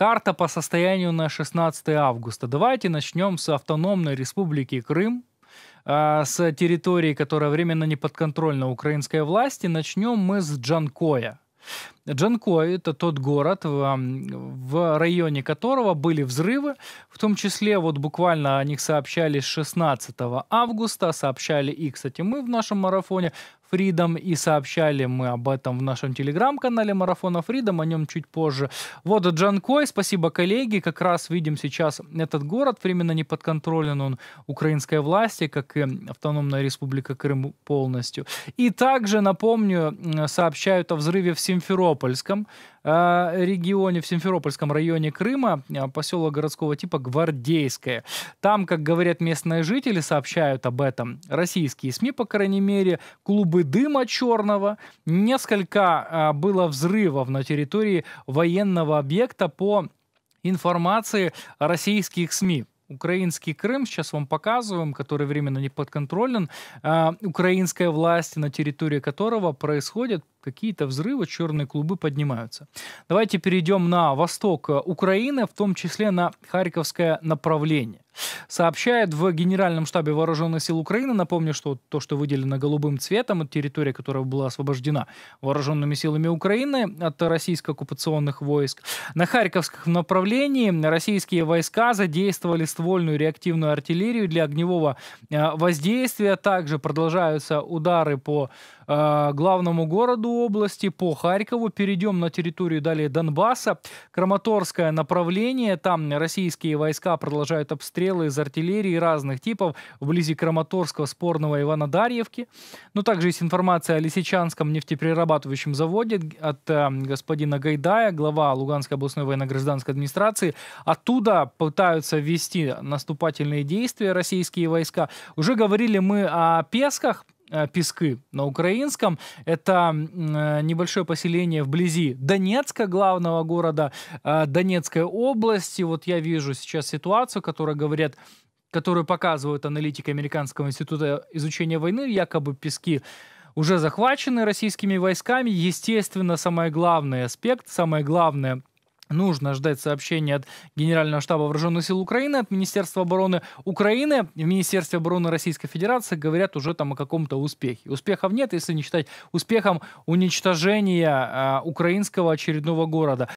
Карта по состоянию на 16 августа. Давайте начнем с автономной республики Крым, а, с территории, которая временно не подконтрольна украинской власти. Начнем мы с Джанкоя. Джанко — это тот город, в, в районе которого были взрывы, в том числе вот буквально о них сообщали 16 августа, сообщали и, кстати, мы в нашем марафоне Freedom, и сообщали мы об этом в нашем телеграм-канале Марафона Freedom, о нем чуть позже. Вот Джанкой, спасибо коллеги, как раз видим сейчас этот город, временно не подконтролен он украинской власти, как и Автономная Республика Крым полностью. И также, напомню, сообщают о взрыве в Симферополе, Симферопольском э, регионе, в Симферопольском районе Крыма, э, поселок городского типа Гвардейское. Там, как говорят местные жители, сообщают об этом российские СМИ, по крайней мере, клубы дыма черного. Несколько э, было взрывов на территории военного объекта по информации российских СМИ украинский Крым, сейчас вам показываем, который временно не подконтролен, э, а, украинской власти, на территории которого происходят какие-то взрывы, черные клубы поднимаются. Давайте перейдем на восток Украины, в том числе на Харьковское направление. Сообщает в Генеральном штабе Вооруженных сил Украины, напомню, что то, что выделено голубым цветом, это территория, которая была освобождена вооруженными силами Украины от российско-оккупационных войск. На Харьковском направлении российские войска задействовали ствольную реактивную артиллерию для огневого э, воздействия. Также продолжаются удары по э, главному городу области, по Харькову. Перейдем на территорию далее Донбасса. Краматорское направление. Там российские войска продолжают обстрелы обстрелы из артиллерии разных типов вблизи Краматорского, Спорного и Иванодарьевки. но ну, также есть информация о Лисичанском нефтеперерабатывающем заводе от э, господина Гайдая, глава Луганской областной военно-гражданской администрации. Оттуда пытаются вести наступательные действия российские войска. Уже говорили мы о Песках, Э, пески на украинском. Это э, небольшое поселение вблизи Донецка, главного города э, Донецкой области. Вот я вижу сейчас ситуацию, которая говорят которую показывают аналитики Американского института изучения войны, якобы пески уже захвачены российскими войсками. Естественно, самый главный аспект, самое главное Нужно ждать сообщения от Генерального штаба Вооруженных сил Украины, от Министерства обороны Украины. В Министерстве обороны Российской Федерации говорят уже там о каком-то успехе. Успехов нет, если не считать успехом уничтожения э, украинского очередного города.